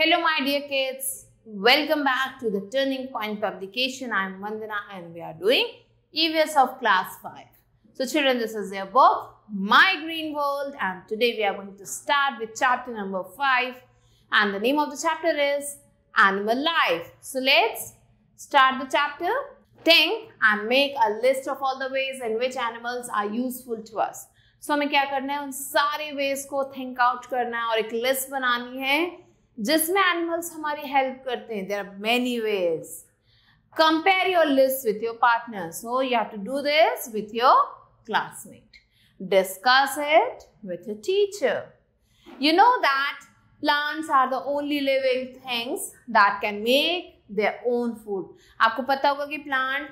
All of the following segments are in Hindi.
Hello, my dear kids. Welcome back to the Turning Point publication. I am Vandana and we are doing EVS of class 5. So, children, this is your book, My Green World, and today we are going to start with chapter number 5. And the name of the chapter is Animal Life. So, let's start the chapter. Think and make a list of all the ways in which animals are useful to us. So, हमें क्या करना है उन सारे वेज को think out करना है और एक लिस्ट बनानी है जिसमें एनिमल्स हमारी हेल्प करते हैं there are many ways compare your list with your partner so you have to do this with your classmate discuss it with your teacher you know that plants are the only living things that can make their own food आपको पता होगा कि प्लांट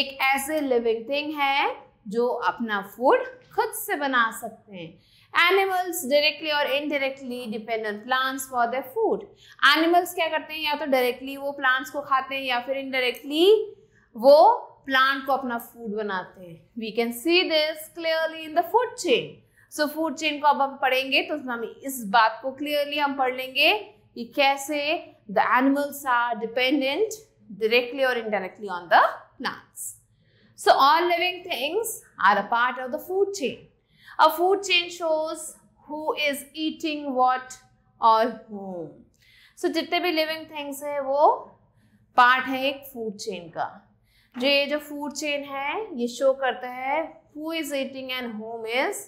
एक ऐसे लिविंग थिंग है जो अपना फूड खुद से बना सकते हैं एनिमल्स डायरेक्टली और indirectly depend on plants for the food animals क्या करते हैं या तो डायरेक्टली वो प्लांट्स को खाते हैं या फिर इनडायरेक्टली वो प्लांट को अपना फूड बनाते हैं we can see this clearly in the food chain so food chain को अब हम पढ़ेंगे तो हम इस बात को क्लियरली हम पढ़ लेंगे कि कैसे the animals are dependent directly और indirectly on the plants so all living things are a part of the food chain A food chain shows who is eating what or whom. So जितने भी living things है वो पार्ट है एक फूड चेन का जो ये जो फूड चेन है ये शो करता है who is eating and whom is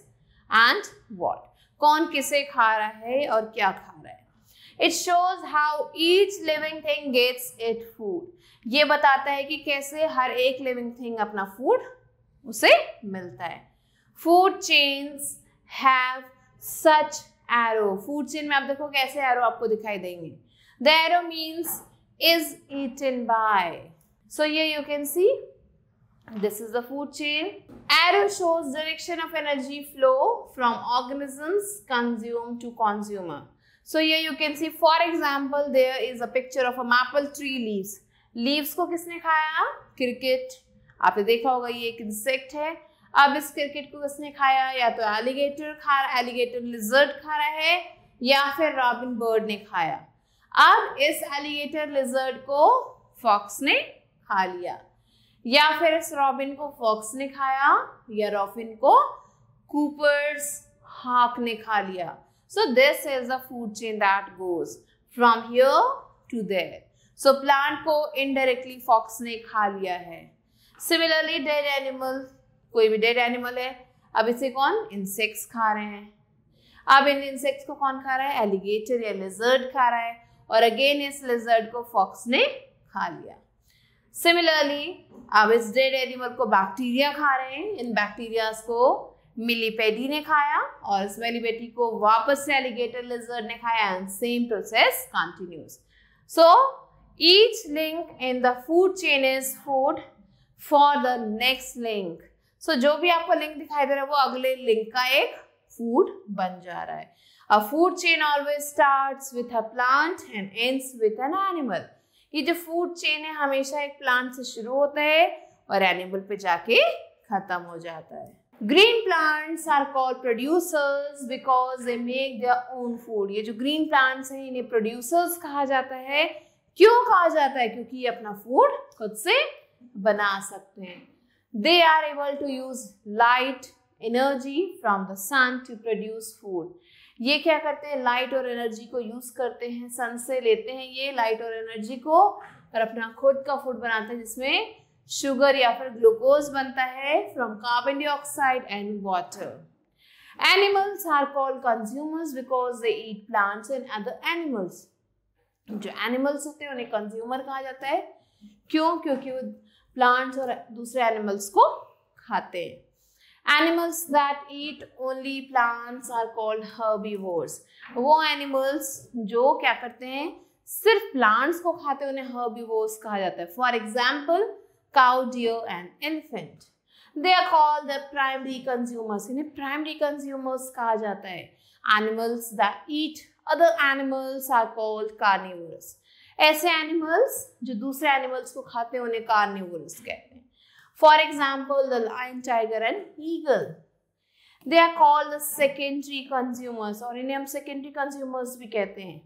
and what कौन किसे खा रहा है और क्या खा रहा है it shows how each living thing gets it food ये बताता है कि कैसे हर एक लिविंग थिंग अपना फूड उसे मिलता है food chains have such arrow food chain में आप देखो कैसे एरो आपको दिखाई देंगे the arrow means is eaten by so ये you can see this is the food chain arrow shows direction of energy flow from organisms consume to consumer so ये you can see for example there is a picture of a maple tree leaves leaves को किसने खाया क्रिकेट आपने देखा होगा ये एक इंसेक्ट है अब इस क्रिकेट को किसने खाया या तो एलिगेटर खा रहा एलिगेटर लिजर्ड खा रहा है या फिर रॉबिन बर्ड ने खाया अब इस एलिगेटर लिजर्ड को फॉक्स ने खा लिया या फिर इस रॉबिन को फॉक्स ने खाया या रॉबिन को कूपर्स हाक ने खा लिया so this is the food chain that goes from here to there so plant को इनडायरेक्टली फॉक्स ने खा लिया है सिमिलरली डेड एनिमल कोई भी डेड एनिमल है अब इसे कौन इंसेक्ट्स खा रहे हैं अब इन इंसेक्ट्स को कौन खा रहा है एलिगेटर या लेजर्ड खा रहा है और अगेन इस लेजर्ड को फॉक्स ने खा लिया सिमिलरली अब इस डेड एनिमल को बैक्टीरिया खा रहे हैं इन बैक्टीरियाज को मिलीपेडी ने खाया और इस मिलीपेडी को वापस से एलिगेटर लेजर्ड ने खाया and same process continues so each link in the food chain is food for the next link so जो भी आपको लिंक दिखाई दे रहा है वो अगले लिंक का एक फूड बन जा रहा है a food chain always starts with a plant and ends with an animal ये जो फूड चेन है हमेशा एक प्लांट से शुरू होता है और एनिमल पे जाके खत्म हो जाता है green plants are called producers because they make their own food ये जो ग्रीन प्लांट्स हैं इन्हें प्रोड्यूसर्स कहा जाता है क्यों कहा जाता है क्योंकि ये अपना फूड खुद से बना सकते हैं They are able to use light energy from the sun to produce food ये क्या करते हैं लाइट और एनर्जी को यूज करते हैं सन से लेते हैं ये लाइट और एनर्जी को और अपना खुद का फूड बनाते हैं जिसमें शुगर या फिर ग्लूकोज बनता है from carbon dioxide and water animals are called consumers because they eat plants and other animals जो एनिमल्स होते हैं उन्हें कंज्यूमर कहा जाता है क्यों क्योंकि वो प्लांट्स और दूसरे एनिमल्स को खाते हैं animals that eat only plants are called herbivores वो एनिमल्स जो क्या करते हैं सिर्फ प्लांट्स को खाते उन्हें हर्बीवोर्स कहा जाता है for example cow deer and elephant they are called the primary consumers इन्हें प्राइमरी कंज्यूमर्स कहा जाता है animals that eat other animals are called carnivores ऐसे एनिमल्स जो दूसरे एनिमल्स को खाते हैं उन्हें कार्निवोरस कहते हैं for example the lion tiger and eagle they are called secondary consumers और इन्हें हम सेकेंडरी कंज्यूमर्स भी कहते हैं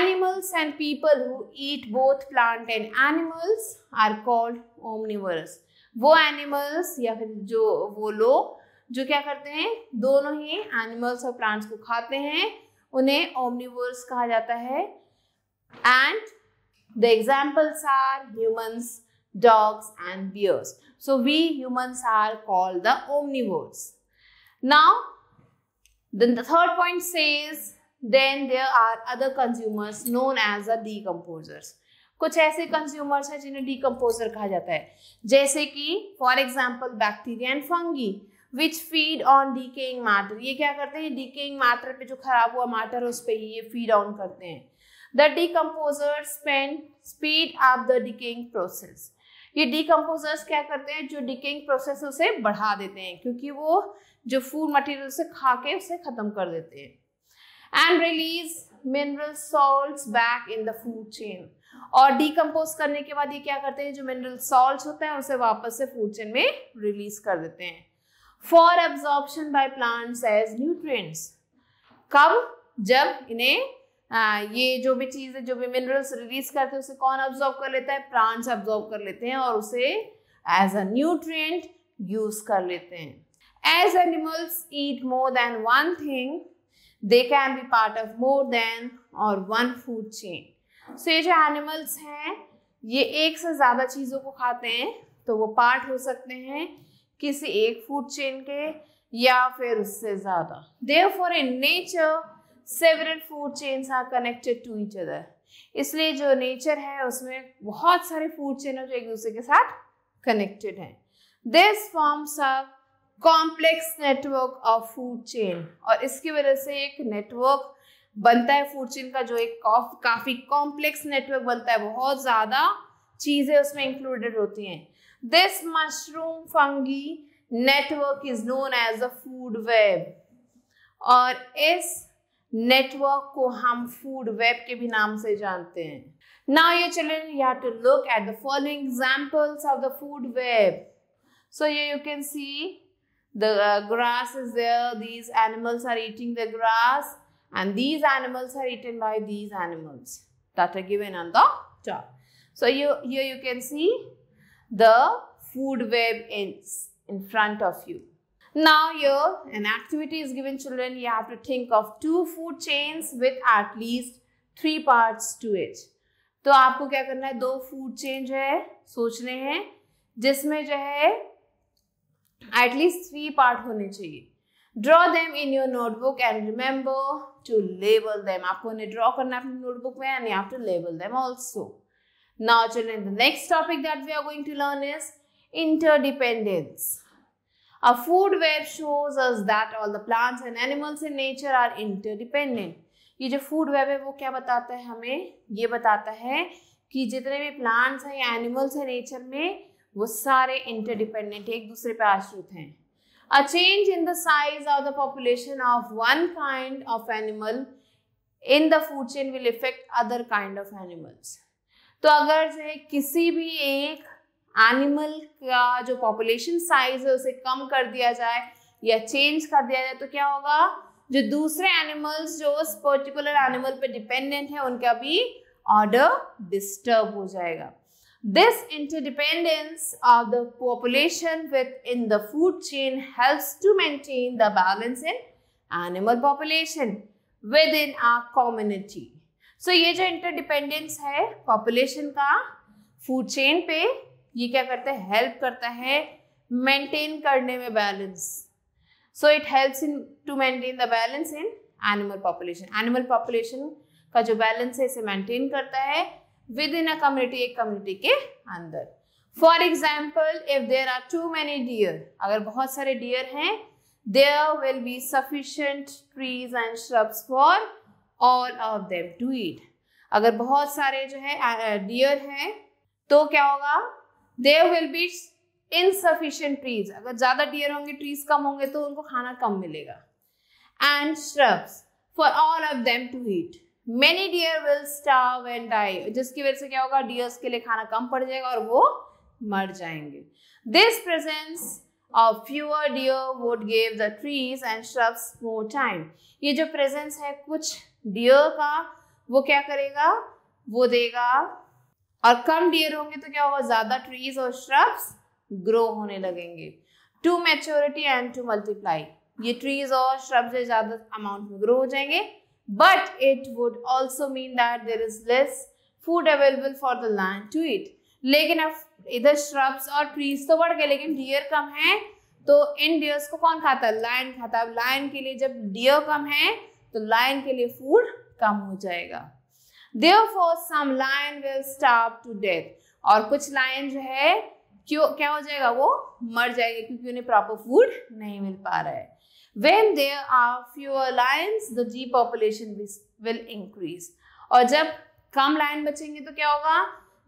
animals and people who eat both plant and animals are called omnivores वो एनिमल्स या फिर जो वो लोग जो क्या करते हैं दोनों ही एनिमल्स और प्लांट्स को खाते हैं उन्हें ओमनिवर्स कहा जाता है And the examples are humans, dogs and bears. So we humans are called the omnivores. Now, then the third point says, then there are other consumers known as the decomposers. कुछ ऐसे कंज्यूमर्स हैं जिन्हें डीकम्पोजर कहा जाता है जैसे कि for example bacteria and fungi which feed on decaying matter ये क्या करते हैं डीकेइंग मैटर पे जो खराब हुआ मैटर है उस पर ही ये फीड ऑन करते हैं the decomposers spend speed up the decaying process ये decomposers क्या करते हैं जो decaying process उसे बढ़ा देते हैं क्योंकि वो जो food material से खा के उसे ख़त्म कर देते हैं and release mineral salts back in the food chain और डिकम्पोज करने के बाद ये क्या करते हैं जो मिनरल सॉल्ट होते हैं उसे वापस से फूड चेन में रिलीज कर देते हैं for absorption by plants as nutrient कब जब इन्हें आ, ये जो भी चीज़ है जो भी मिनरल्स रिलीज करते हैं उसे कौन ऑब्जॉर्व कर लेता है प्लांट्स ऑब्जॉर्व कर लेते हैं और उसे एज अ न्यूट्रिएंट यूज कर लेते हैं as animals eat more than one thing they can be part of more than और वन फूड चेन सो ये जो एनिमल्स हैं ये एक से ज़्यादा चीज़ों को खाते हैं तो वो पार्ट हो सकते हैं किसी एक फूड चेन के या फिर उससे ज़्यादा therefore in nature several food chains are connected to each other इसलिए जो नेचर है उसमें बहुत सारे फूड चेन जो एक दूसरे के साथ कनेक्टेड है this forms a complex network of food chain और इसकी वजह से एक नेटवर्क बनता है फूड चेन का जो एक काफ़ी कॉम्प्लेक्स नेटवर्क बनता है बहुत ज़्यादा चीज़ें उसमें इंक्लूडेड होती हैं this mushroom fungi network is known as a food web और इस नेटवर्क को हम फूड वेब के भी नाम से जानते हैं नाउ ये children you have to look at the following examples of the food web so ये you can see the grass is there these animals are eating the grass and these animals are eaten by these animals that are given on the top so you here you can see the food web in front of you Now here an activity is given children. You have to think of two food chains with at least three parts to it तो आपको क्या करना है दो फूड चेन जो है सोचने हैं जिसमें जो है एटलीस्ट थ्री पार्ट होने चाहिए draw them in your notebook and remember to label them आपको उन्हें ड्रॉ करना है अपनी नोटबुक में and have to label them also now children the next topic that we are going to learn is interdependence A food web shows us that all the plants and animals in nature are interdependent. ये जो फूड वेब है वो क्या बताता है हमें ये बताता है कि जितने भी प्लांट्स हैं या एनिमल्स हैं नेचर में वो सारे इंटरडिपेंडेंट एक दूसरे पे आश्रित हैं a change in the size of the population of one kind of animal in the food chain will effect other kind of animals तो अगर जो है किसी भी एक एनिमल का जो पॉपुलेशन साइज है उसे कम कर दिया जाए या चेंज कर दिया जाए तो क्या होगा जो दूसरे एनिमल्स जो उस पर्टिकुलर एनिमल पर डिपेंडेंट है उनका भी ऑर्डर डिस्टर्ब हो जाएगा this interdependence of the population within the food chain help to maintain the balance in animal population within a community so ये जो इंटरडिपेंडेंस है पॉपुलेशन का फूड चेन पे ये क्या करता है हेल्प करता है मेंटेन करने में balance so it helps in to maintain the balance in animal population animal population का जो बैलेंस है इसे मेंटेन करता है विद इन अ कम्युनिटी एक कम्युनिटी के अंदर for example if there are too many deer अगर बहुत सारे डियर हैं there will be sufficient trees and shrubs for all of them to eat अगर बहुत सारे जो है डियर हैं तो क्या होगा there will be insufficient trees अगर ज्यादा डियर होंगे ट्रीज कम होंगे तो उनको खाना कम मिलेगा and shrubs for all of them to eat many deer will starve and die जिसकी वजह से क्या होगा डियर्स के लिए खाना कम पड़ जाएगा और वो मर जाएंगे this presence of fewer deer would give the trees and shrubs more time ये जो प्रेजेंस है कुछ डियर का वो क्या करेगा वो देगा और कम डियर होंगे तो क्या होगा ज्यादा ट्रीज और श्रब्स ग्रो होने लगेंगे to maturity and to multiply ये ट्रीज और श्रब्स ज्यादा अमाउंट में ग्रो हो जाएंगे but it would also mean that there is less food available for the land to eat लेकिन अब इधर श्रब्स और ट्रीज तो बढ़ गए लेकिन डियर कम है तो इन डियर्स को कौन खाता है लायन खाता है अब लायन के लिए जब डियर कम है तो लायन के लिए फूड कम हो जाएगा therefore some lion will starve to death और कुछ लाइन जो है क्यों क्या हो जाएगा वो मर जाएगा क्योंकि उन्हें प्रॉपर फूड नहीं मिल पा रहा है when there are fewer lions the जी पॉपुलेशन विल इंक्रीज और जब कम लाइन बचेंगे तो क्या होगा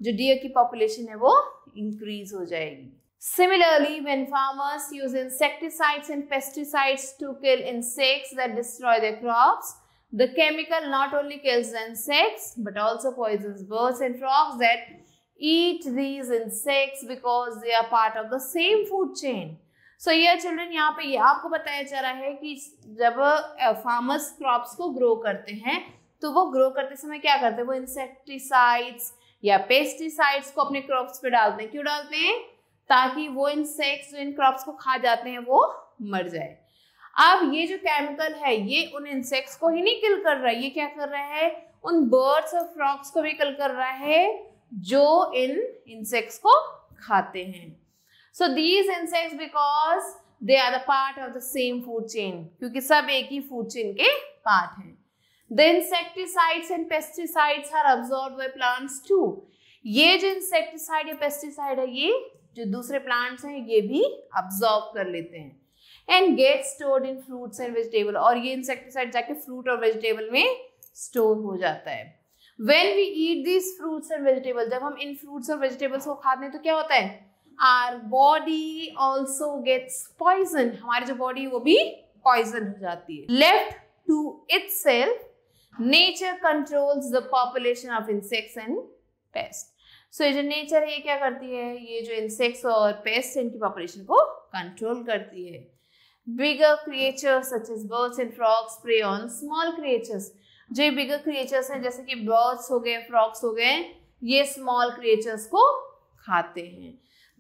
जो डियर की पॉपुलेशन है वो इंक्रीज हो जाएगी Similarly, when farmers use insecticides and pesticides to kill insects that destroy their crops, The chemical not only kills insects but also poisons birds and frogs that eat these insects because they are part of the same food chain. सो ये चिल्ड्रन यहाँ पे ये आपको बताया जा रहा है कि जब फार्मर्स क्रॉप्स को ग्रो करते हैं तो वो ग्रो करते समय क्या करते हैं वो इंसेक्टिसाइड्स या पेस्टिसाइड्स को अपने क्रॉप्स पे डालते हैं क्यों डालते हैं ताकि वो इंसेक्ट्स जो इन क्रॉप्स को खा जाते हैं वो मर जाए अब ये जो केमिकल है ये उन इंसेक्ट्स को ही नहीं किल कर रहा है ये क्या कर रहा है उन बर्ड्स और फ्रॉक्स को भी किल कर रहा है जो इन इंसेक्ट्स को खाते हैं so these insects because they are the part of the same food chain क्योंकि सब एक ही फूड चेन के पार्ट हैं the insecticides and pesticides are absorb by plants too ये जो इंसेक्टिसाइड या पेस्टिसाइड है ये जो दूसरे प्लांट्स हैं ये भी अब्सॉर्ब कर लेते हैं and get stored in fruits and vegetable और ये इंसेक्टिसाइड जाके फ्रूट और वेजिटेबल में स्टोर हो जाता है when we eat this fruits and vegetable जब हम इन फ्रूट्स और वेजिटेबल्स को खाते हैं तो क्या होता है our body also gets poison हमारी जो बॉडी वो भी पॉइजन हो जाती है left to itself nature controls the population of insects and pest so ये जो नेचर है ये क्या करती है ये जो इंसेक्ट्स और पेस्ट इनकी पॉपुलेशन को कंट्रोल करती है bigger creatures such as birds and frogs prey on small creatures जो bigger creatures हैं जैसे कि birds हो गए frogs हो गए ये small creatures को खाते हैं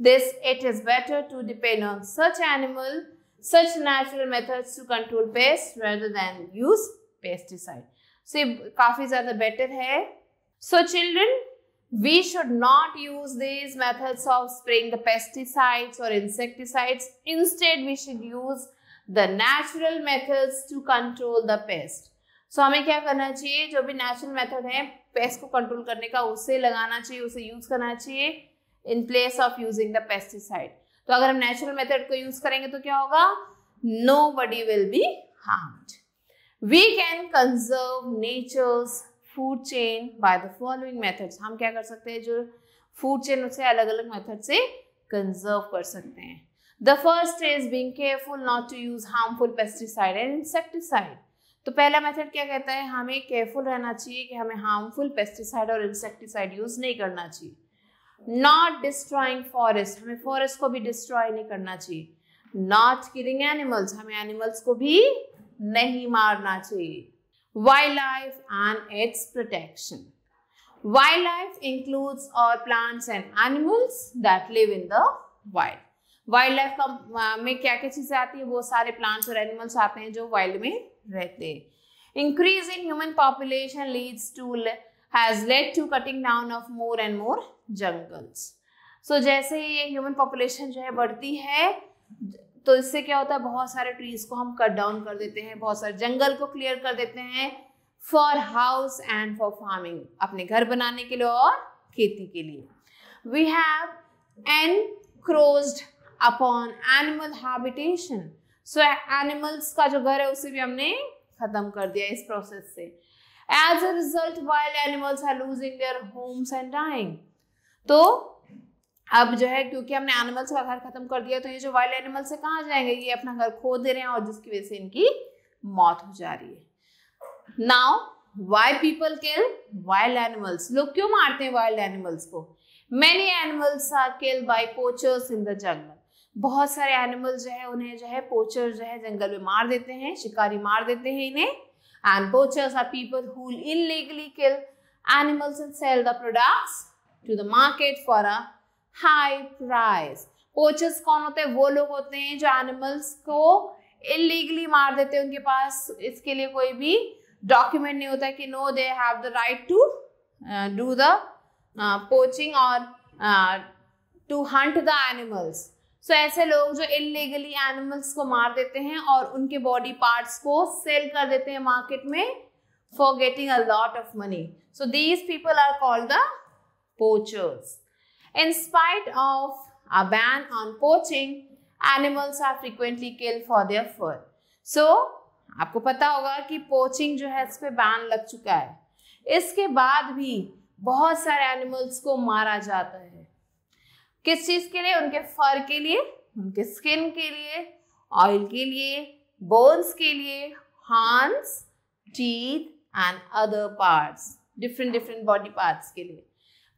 this it is better to depend on such animal such natural methods to control pests rather than use pesticide so काफ़ी ज़्यादा better है so children we should not use these methods of spraying the pesticides or insecticides instead we should use the natural methods to control the pest so hame kya karna chahiye jo bhi natural method hai pest control karne ka usse lagana chahiye use use karna in place of using the pesticide to agar hum natural method ko nobody will be harmed we can conserve nature's food chain by the following methods हम क्या कर सकते हैं जो फूड चेन उसे अलग अलग मेथड से कंजर्व कर सकते हैं the first is being careful not to use harmful pesticide and insecticide तो पहला मेथड क्या कहता है हमें केयरफुल रहना चाहिए कि हमें हार्मफुल पेस्टिसाइड और इंसेक्टिसाइड यूज नहीं करना चाहिए नॉट डिस्ट्रॉइंग फॉरेस्ट हमें फॉरेस्ट को भी डिस्ट्रॉय नहीं करना चाहिए नॉट किलिंग एनिमल्स हमें एनिमल्स को भी नहीं मारना चाहिए wildlife and its protection. Wildlife includes all plants and animals that live in the wild. Wildlife uh, में क्या क्या चीजें आती है वो सारे plants और animals आते हैं जो wild में रहते हैं Increase in human population leads to has led to cutting down of more and more jungles. So जैसे ये human population जो है बढ़ती है तो इससे क्या होता है बहुत सारे ट्रीज को हम कट डाउन कर देते हैं बहुत सारे जंगल को क्लियर कर देते हैं for house and for farming अपने घर बनाने के लिए और खेती के लिए we have encroached upon animal habitation so animals का जो घर है उसे भी हमने खत्म कर दिया इस प्रोसेस से as a result wild animals are losing their homes and dying तो अब जो है क्योंकि हमने एनिमल्स का घर खत्म कर दिया तो ये जो वाइल्ड एनिमल्स है कहाँ जाएंगे ये अपना घर खो दे रहे हैं और जिसकी वजह से इनकी मौत हो जा रही है now why people kill wild animals लोग क्यों मारते हैं वाइल्ड एनिमल्स को many animals are kill by poachers in the jungle बहुत सारे एनिमल्स जो है उन्हें जो है पोचर जो है जंगल में मार देते हैं शिकारी मार देते हैं इन्हें and poachers are people who illegally kill animals and sell the products to the market for a high price poachers कौन होते हैं वो लोग होते हैं जो एनिमल्स को इलीगली मार देते हैं उनके पास इसके लिए कोई भी डॉक्यूमेंट नहीं होता कि no they have the right to do the poaching और to hunt the animals so ऐसे लोग जो इलीगली एनिमल्स को मार देते हैं और उनके बॉडी पार्ट्स को सेल कर देते हैं मार्केट में for getting a lot of money so these people are called the poachers In spite of a ban on poaching, animals are frequently killed for their fur. So, आपको पता होगा कि पोचिंग जो है इस पर बैन लग चुका है इसके बाद भी बहुत सारे एनिमल्स को मारा जाता है किस चीज़ के लिए उनके फर के लिए उनके स्किन के लिए ऑयल के लिए बोन्स के लिए horns teeth and other parts different different body parts के लिए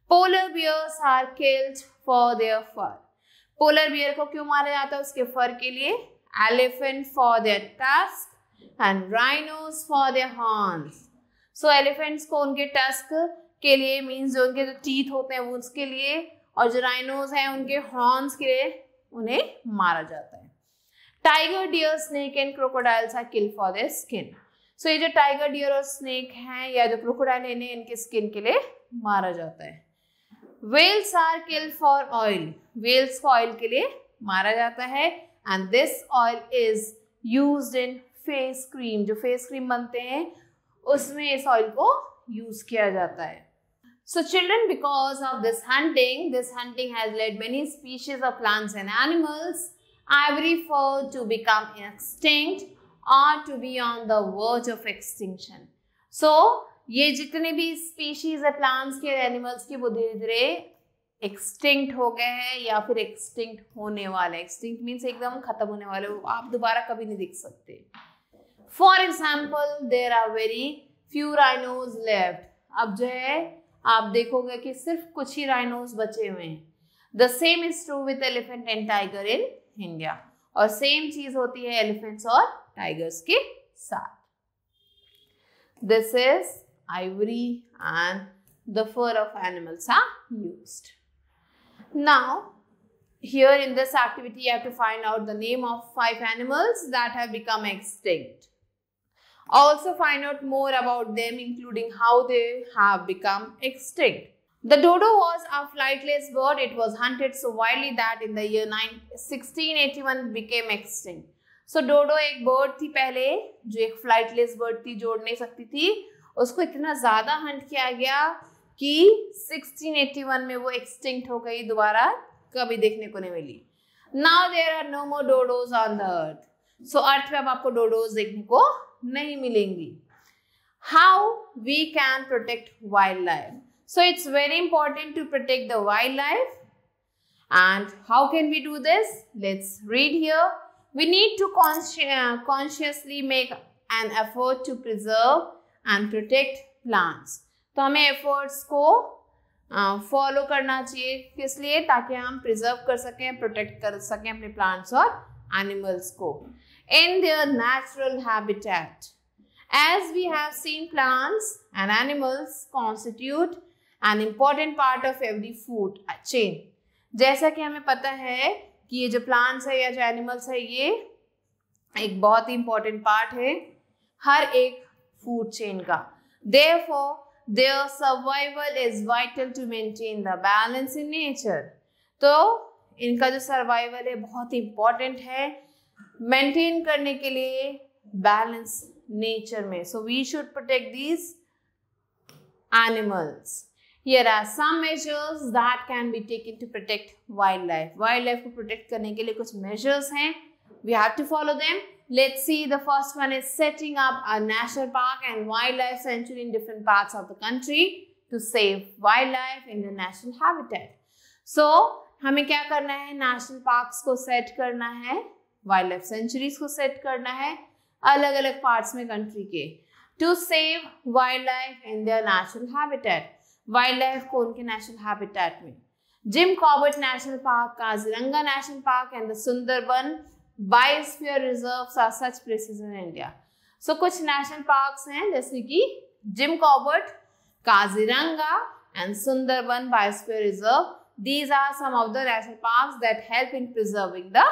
polar bears are killed for their fur polar bear को क्यों मारा जाता है उसके फर के लिए elephant for their tusk and rhinos for their horns so elephants को उनके टस्क के लिए मीन्स जो उनके जो टीथ होते हैं वो उसके लिए और जो राइनोज हैं उनके हॉर्न्स के लिए उन्हें मारा जाता है tiger deer snake and crocodiles are kill for their skin so ये जो टाइगर डियर और स्नेक हैं या जो क्रोकोडाइल इन्हें इनके स्किन के लिए मारा जाता है whales are killed for oil. Whales को oil के लिए मारा जाता है and this oil is used in face cream. जो face cream बनते हैं उसमें इस oil को use किया जाता है So children, because of this hunting, this hunting has led many species of plants and animals, ivory fir to become extinct or to be on the verge of extinction. So ये जितने भी स्पीशीज है प्लांट्स के एनिमल्स के वो धीरे धीरे एक्सटिंक्ट हो गए हैं या फिर एक्सटिंक्ट होने वाले एक्सटिंक्ट मीन्स एकदम खत्म होने वाले आप दोबारा कभी नहीं दिख सकते for example there are very few rhinos left अब जो है आप देखोगे कि सिर्फ कुछ ही राइनोज बचे हुए हैं the same is true with elephant and tiger in India और सेम चीज होती है एलिफेंट्स और टाइगर्स के साथ this is ivory and the fur of animals are used. Now, here in this activity, you have to find out the name of five animals that have become extinct. Also find out more about them including how they have become extinct. The dodo was a flightless bird. It was hunted so wildly that in the year 1681 became extinct. so, dodo एक bird थी पहले जो flightless bird बर्ड थी जोड़ नहीं सकती उसको इतना ज़्यादा हंट किया गया कि 1681 में वो एक्सटिंक्ट हो गई दोबारा कभी देखने को नहीं मिली now there are no more dodos on the earth so earth में अब आपको डोडोज देखने को नहीं मिलेंगी how we can protect wildlife so it's very important to protect the wildlife and how can we do this let's read here we need to consciously make an effort to preserve and protect plants तो हमें एफर्ट्स को फॉलो uh, करना चाहिए किस लिए ताकि हम प्रिजर्व कर सकें प्रोटेक्ट कर सकें अपने प्लांट्स और एनिमल्स को in their natural habitat as we have seen plants and animals constitute an important part of every food chain जैसा कि हमें पता है कि ये जो प्लांट्स है या जो एनिमल्स है ये एक बहुत ही इम्पॉर्टेंट पार्ट है हर एक फूड चेन का therefore their survival is vital to maintain the balance in nature तो इनका जो सर्वाइवल है बहुत इंपॉर्टेंट है मेंटेन करने के लिए बैलेंस नेचर में so we should protect these animals here are some measures that can be taken to protect wildlife wildlife को protect करने के लिए कुछ measures हैं we have to follow them Let's see, the first one is setting up a national park and wildlife sanctuary in different parts of the country to save wildlife in the national habitat. So, हमें क्या करना है नेशनल पार्क्स को सेट करना है वाइल्ड लाइफ को सेट करना है अलग अलग पार्ट में कंट्री के to save wildlife in the national habitat wildlife को उनके नेचुरल हैबिटेट में Jim Corbett national park Kaziranga national park and the Sundarban Biosphere reserves, are such places in India. So कुछ नेशनल पार्क्स हैं जैसे कि Jim Corbett Kaziranga and Sundarban biosphere these are some of the national parks that help in preserving the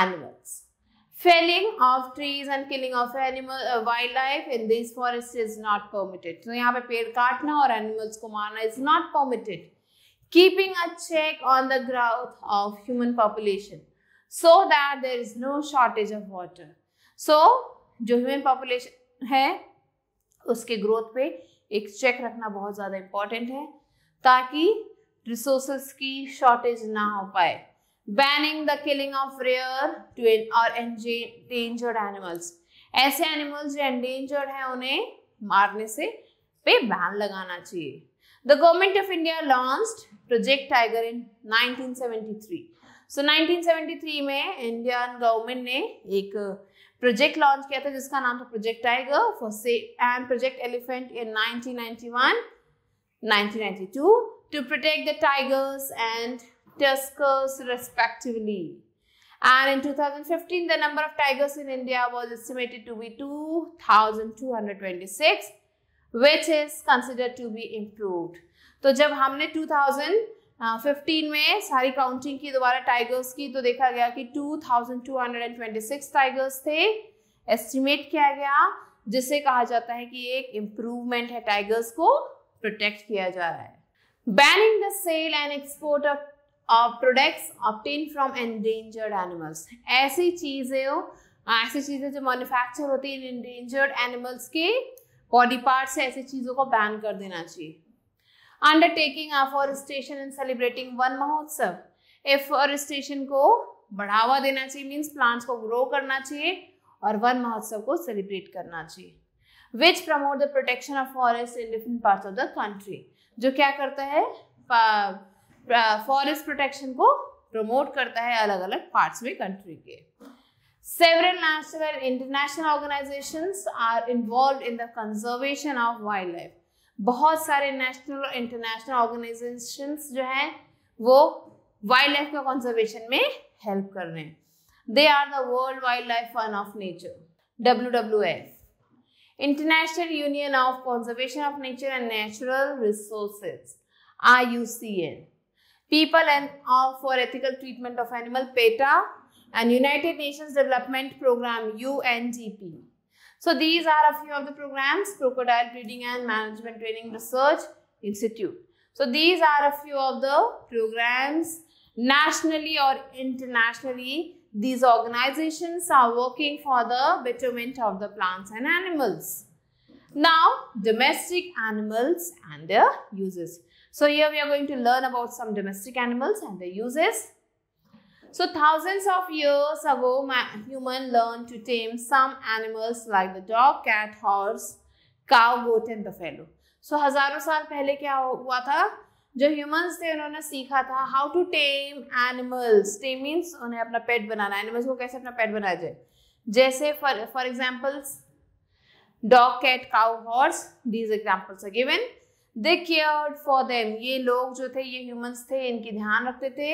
animals. Felling of trees and killing of animal uh, wildlife in these forests is not permitted. So यहाँ पे पेड़ काटना animals को is not permitted. Keeping a check on the growth of human population. So that there is no shortage of water so जो ह्यूमन पॉपुलेशन है उसके ग्रोथ पे एक चेक रखना बहुत ज़्यादा इम्पॉर्टेंट है ताकि रिसोर्सेस की शॉर्टेज ना हो पाए banning the killing of rare to और एंडेंजर्ड एनिमल्स ऐसे एनिमल्स जो एंडेंजर्ड हैं उन्हें मारने से पे बैन लगाना चाहिए the government of India launch project tiger in 1973 so so, 1973 में इंडियन गवर्नमेंट ने एक प्रोजेक्ट लॉन्च किया था जिसका नाम था प्रोजेक्ट टाइगर फॉर से and project elephant in 1991 1992 to protect the tigers and tuskers respectively. And in 2015, the number of tigers in India was estimated to be 2,226, which is considered to be improved. तो जब हमने 2000 फिफ्टीन में सारी काउंटिंग की दोबारा टाइगर्स की तो देखा गया कि two thousand two hundred and twenty six tigers थे एस्टिमेट किया गया जिसे कहा जाता है कि एक इम्प्रूवमेंट है टाइगर्स को प्रोटेक्ट किया जा रहा है banning the sale and export of products obtained from endangered animals ऐसी चीज़ें ऐसी चीज़ें जो मैन्युफैक्चर होती है एंडेंजर्ड एनिमल्स के बॉडी पार्ट से ऐसी चीज़ों को बैन कर देना चाहिए undertaking afforestation and celebrating Van Mahotsav afforestation को बढ़ावा देना चाहिए मीन्स प्लांट्स को ग्रो करना चाहिए और वन महोत्सव को सेलिब्रेट करना चाहिए which promote the protection of forest in different part of the country जो क्या करता है फॉरेस्ट प्रोटेक्शन को प्रमोट करता है अलग अलग पार्ट्स में कंट्री के several national international organisation are involve in the conservation of wildlife बहुत सारे नेशनल और इंटरनेशनल ऑर्गेनाइजेशन जो हैं वो वाइल्ड लाइफ का कंजर्वेशन में हेल्प कर रहे हैं they are the world wildlife fund of nature W W F international union of conservation of nature and natural resources I U C N people and of for ethical treatment of animal PETA and United nation development programme U N G P So these are a few of the programs, Crocodile Breeding and Management Training Research Institute. So these are a few of the programs nationally or internationally. These organizations are working for the betterment of the plants and animals. Now, domestic animals and their uses. So here we are going to learn about some domestic animals and their uses. So thousands of years ago, human learned to tame some animals like the dog, cat, horse, cow, goat and buffalo. So हजारों साल पहले क्या हुआ था जो ह्यूमंस थे उन्होंने सीखा था how to tame animals tame means उन्हें अपना पेट बनाना एनिमल्स को कैसे अपना पेट बनाया जाए जैसे for for examples dog cat cow horse these examples are given they cared for them ये लोग जो थे ये ह्यूमंस थे इनकी ध्यान रखते थे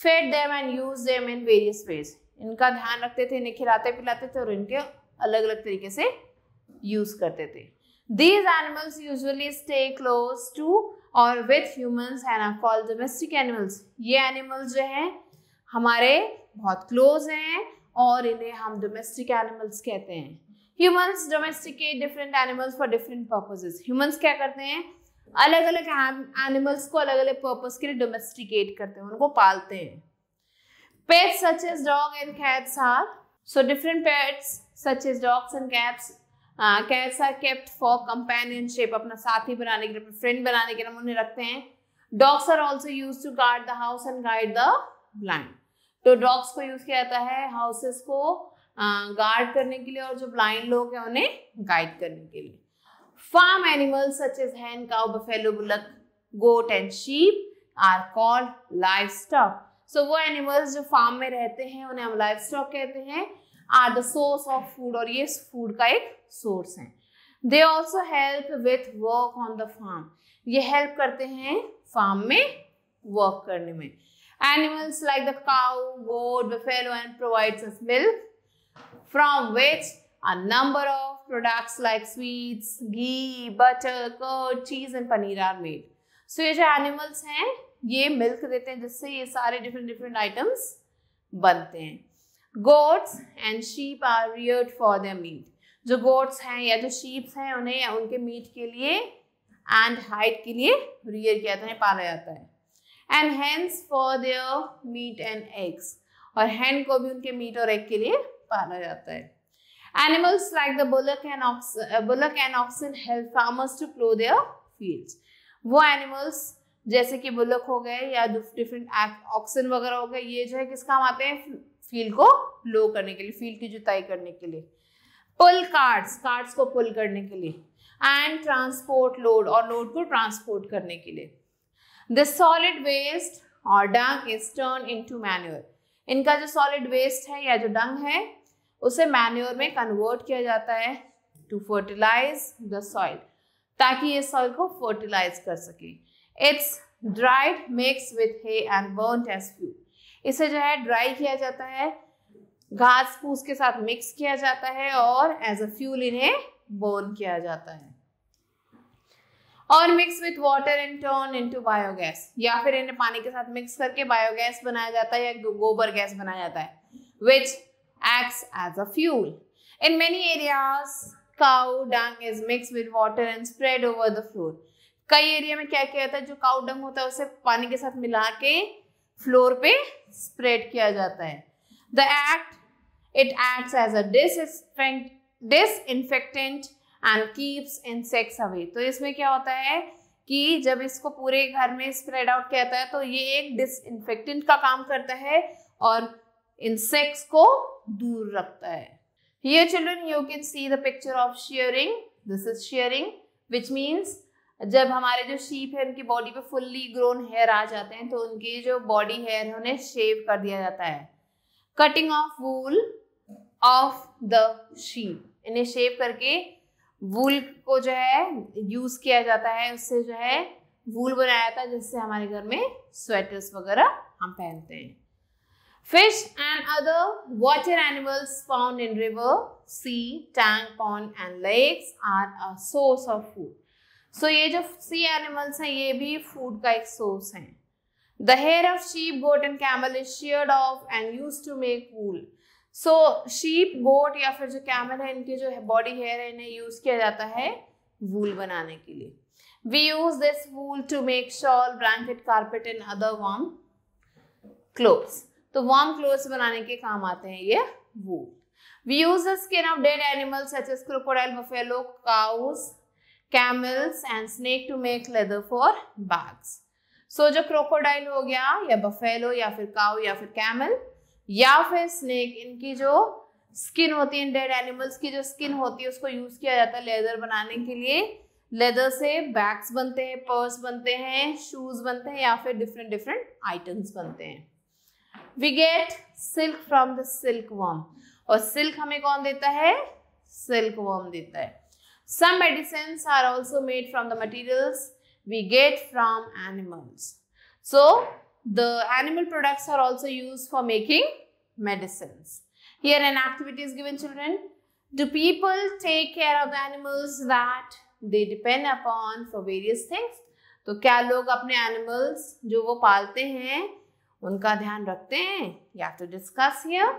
fed them and use them in various ways इनका ध्यान रखते थे इन्हें खिलाते पिलाते थे और इनके अलग अलग तरीके से यूज करते थे these animals usually stay close to और with human call domestic animals ये एनिमल्स जो हैं हमारे बहुत क्लोज हैं और इन्हें हम डोमेस्टिक एनिमल्स कहते हैं humans domesticate different animals for different purposes humans क्या करते हैं अलग अलग एनिमल्स को अलग अलग पर्पज के लिए डोमेस्टिकेट करते हैं उनको पालते हैं pets such as dog and cats are so different pets such as dogs and cats cats are kept for companionship अपना साथी बनाने के लिए फ्रेंड बनाने के लिए हम उन्हें रखते हैं dogs are also use to guard the house and guide the blind तो डॉग्स को यूज किया जाता है हाउसेस को गार्ड uh, करने के लिए और जो ब्लाइंड लोग हैं उन्हें गाइड करने के लिए Farm animals such as hen, cow, buffalo, bullock, goat and sheep are called livestock. So वो animals जो farm में रहते हैं उन्हें हम livestock कहते हैं are the source of food और ये food का एक source है They also help with work on the farm. ये help करते हैं farm में work करने में Animals like the cow, goat, buffalo and provides us milk from which a number of products like sweets, ghee, butter, curd, cheese and paneer are made. So ये जो animals हैं ये milk देते हैं जिससे ये सारे different different items बनते हैं. Goats and sheep are reared for their meat. जो goats हैं या जो sheep हैं उन्हें उनके meat के लिए and height के लिए rear किया जाता है पाला जाता है. And hence for their meat and eggs. और हैंड को भी उनके मीट और एग के लिए पाला जाता है Animals like the bullock and oxen, uh, bullock and oxen help farmers to plow their fields. wo animals जैसे कि बुलक हो गए या डिफरेंट ऑक्सन वगैरह हो गए ये जो है किस काम आते हैं फील्ड को लो करने के लिए फील्ड की जुताई करने के लिए पुल कार्ड्स कार्ड्स को पुल करने के लिए एंड ट्रांसपोर्ट लोड और लोड को ट्रांसपोर्ट करने के लिए द सॉलिड वेस्ट और dung is turn into manure इनका जो सॉलिड वेस्ट है या जो डंग है उसे मैन्योर में कन्वर्ट किया जाता है टू फर्टिलाइज द सॉइल ताकि ये सॉइल को फर्टिलाइज कर सके it's dried mix with hay and burn as fuel इसे जो है ड्राई किया जाता है घास फूस के साथ मिक्स किया जाता है और एज अ फ्यूल इन्हें बर्न किया जाता है और mix with water in turn into biogas या फिर इन्हें पानी के साथ मिक्स करके बायोगैस बनाया जाता है या गोबर गैस बनाया जाता है which acts as a fuel. In many areas, cow dung is mixed with water and spread over the floor. कई एरिया में क्या किया था जो काउ डंग होता है उसे पानी के साथ मिला के फ्लोर पे स्प्रेड किया जाता है the act it acts as a disinfectant and keeps insects away तो इसमें क्या होता है कि जब इसको पूरे घर में स्प्रेड आउट किया जाता है तो ये एक डिसइनफेक्टेंट का काम करता है और इंसेक्ट्स को दूर रखता है here children you can see the picture of shearing. This is shearing which means जब हमारे जो शीप है उनकी बॉडी पे फुल्ली ग्रोन हेयर आ जाते हैं तो उनकी जो बॉडी हेयर है उन्हें शेव कर दिया जाता है cutting off wool of the sheep इन्हें शेव करके वूल को जो है यूज किया जाता है उससे जो है वूल बनाया जाता है जिससे हमारे घर में स्वेटर्स वगैरह हम पहनते हैं Fish and other water animals found in river, sea, tank, pond and lakes are a source of food. So, ye jo sea animals are ye bhi food ka ek source The hair of sheep, goat and camel is sheared off and used to make wool. So, sheep, goat ya camel hai, inke body hair hai, inhe use kiya jata hai wool We use this wool to make shawl, blanket, carpet and other warm clothes. तो वार्म क्लोथ्स बनाने के काम आते हैं ये wool we use the skin of dead animals such as crocodile buffalo cows camels and snake to make leather for bags so जो क्रोकोडाइल हो गया या बफेलो या फिर काउ या फिर कैमल या फिर स्नेक इनकी जो स्किन होती है डेड एनिमल्स की जो स्किन होती है उसको यूज किया जाता है लेदर बनाने के लिए लेदर से बैग्स बनते हैं पर्स बनते हैं शूज बनते हैं या फिर डिफरेंट डिफरेंट आइटम्स बनते हैं we get silk from the silk worm और सिल्क हमें कौन देता है सिल्क वर्म देता है some medicine are also made from the materials we get from animals so the animal products are also use for making medicine here an activities given children do people take care of the animals that they depend upon for various things तो क्या लोग अपने एनिमल्स जो वो पालते हैं उनका ध्यान रखते हैं या to discuss here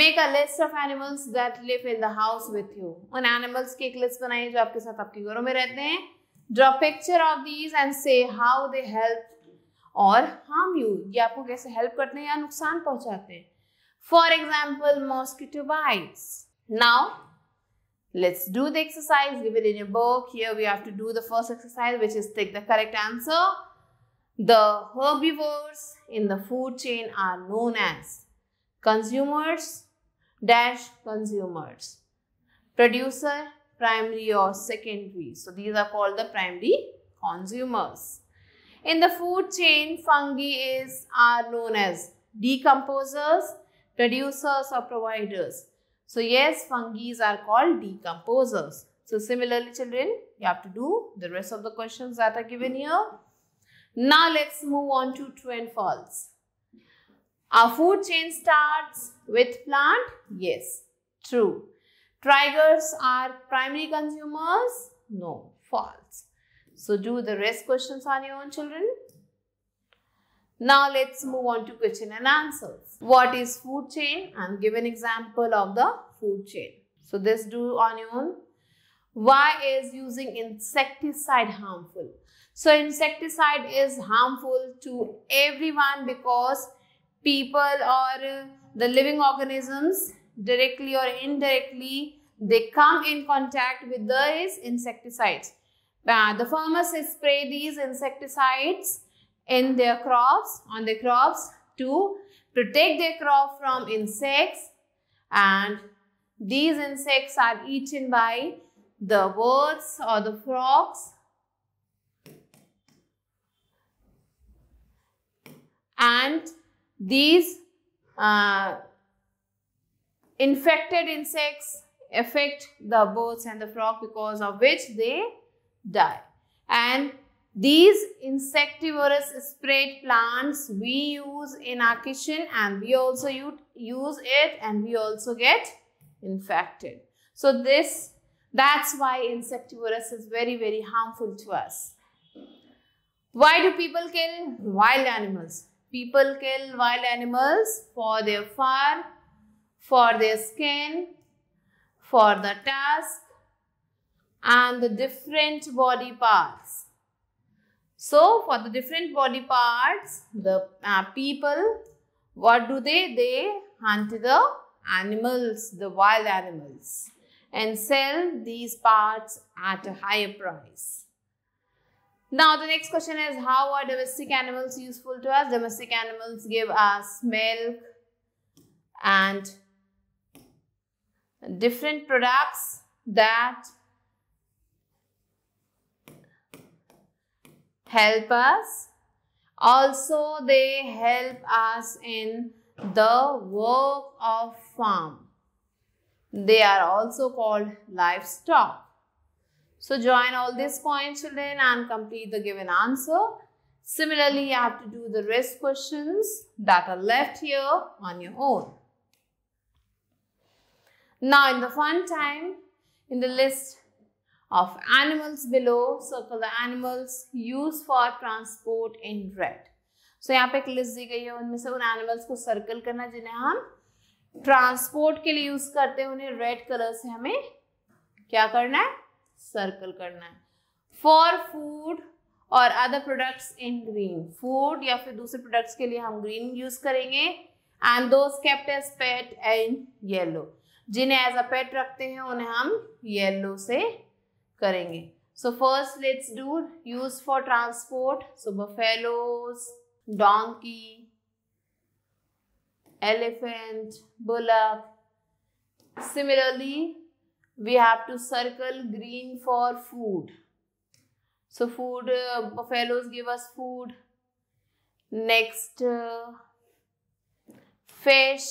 make a list of animals that live in the house with you उन एनिमल्स की एक लिस्ट बनाइए जो आपके साथ आपके घरों में रहते हैं draw picture of these and say how they help और हार्म यू ये आपको कैसे हेल्प करते हैं या नुकसान पहुंचाते हैं for example mosquito bites now let's do the exercise given in your book here we have to do the first exercise which is take the correct answer The herbivores in the food chain are known as consumers dash consumers, producer, primary or secondary. So these are called the primary consumers. In the food chain, fungi is are known as decomposers, producers or providers. So yes, fungi are called decomposers. So similarly children, you have to do the rest of the questions that are given here. Now let's move on to true and false. Our food chain starts with plant. Yes, true. Tigers are primary consumers. No, false. So do the rest questions on your own children. Now let's move on to question and answers. What is food chain? I'm an example of the food chain. So this do on your own. Why is using insecticide harmful? So insecticide is harmful to everyone because people or uh, the living organisms directly or indirectly they come in contact with these insecticides. Uh, the farmers spray these insecticides in their crops, on their crops to protect their crop from insects and these insects are eaten by the birds or the frogs and these uh, infected insects affect the birds and the frog because of which they die and these insectivorous spread plants we use in our kitchen and we also use it and we also get infected. So this, that's why insectivorous is very, very harmful to us. Why do people kill wild animals? People kill wild animals for their fur, for their skin, for the tusk, and the different body parts. So, for the different body parts, the uh, people, what do they? They hunt the animals, the wild animals, and sell these parts at a higher price. Now the next question is how are domestic animals useful to us? Domestic animals give us milk and different products that help us. Also they help us in the work of farm. They are also called livestock. So join all these points children and complete the given answer. Similarly, you have to do the rest questions that are left here on your own. Now in the fun time, in the list of animals below, circle the animals used for transport in red. So यहाँ पे एक लिस्ट दी गई है उनमें से उन एनिमल्स को सर्कल करना जिन्हें हम ट्रांसपोर्ट के लिए यूज करते हैं उन्हें रेड कलर से हमें क्या करना है सर्कल करना है फॉर फूड और other products in green food या फिर दूसरे प्रोडक्ट्स के लिए हम ग्रीन यूज करेंगे and those as pet and yellow जिन्हें एज अ पेट रखते हैं उन्हें हम येलो से करेंगे so first let's do use for transport so buffaloes donkey elephant bullock. Similarly we have to circle green for food so food uh, give us food next uh, fish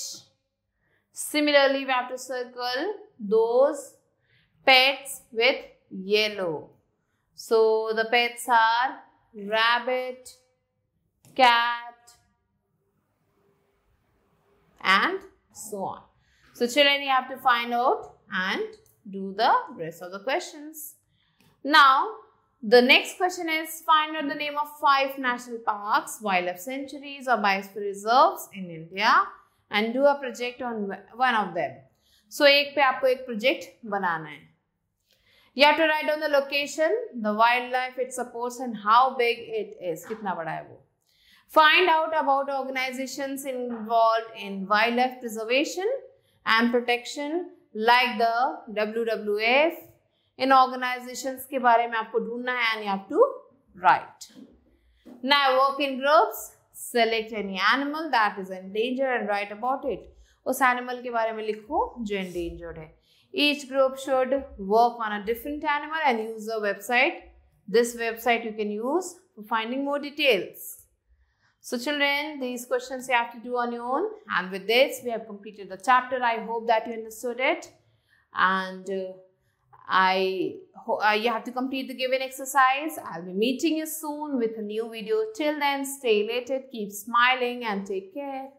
similarly we have to circle those pets with yellow so the pets are rabbit cat and so on so children you have to find out and do the rest of the questions. Now, the next question is find out the name of five national parks, wildlife sanctuaries or biosphere reserves in India and do a project on one of them. So, एक पे आपको एक project बनाना है. You have to write down the location, the wildlife it supports and how big it is. कितना बड़ा है वो. Find out about organizations involved in wildlife preservation and protection like the W W F in organisation के बारे में आपको ढूंढना है and you have to write ना work in groups select any animal that is danger and write about it उस एनिमल के बारे में लिखो जो डेंजर है each group should work on a different animal and use a website this website you can use for finding more details So children, these questions you have to do on your own. And with this, we have completed the chapter. I hope that you understood it. And uh, I uh, you have to complete the given exercise. I'll be meeting you soon with a new video. Till then, stay elated, keep smiling and take care.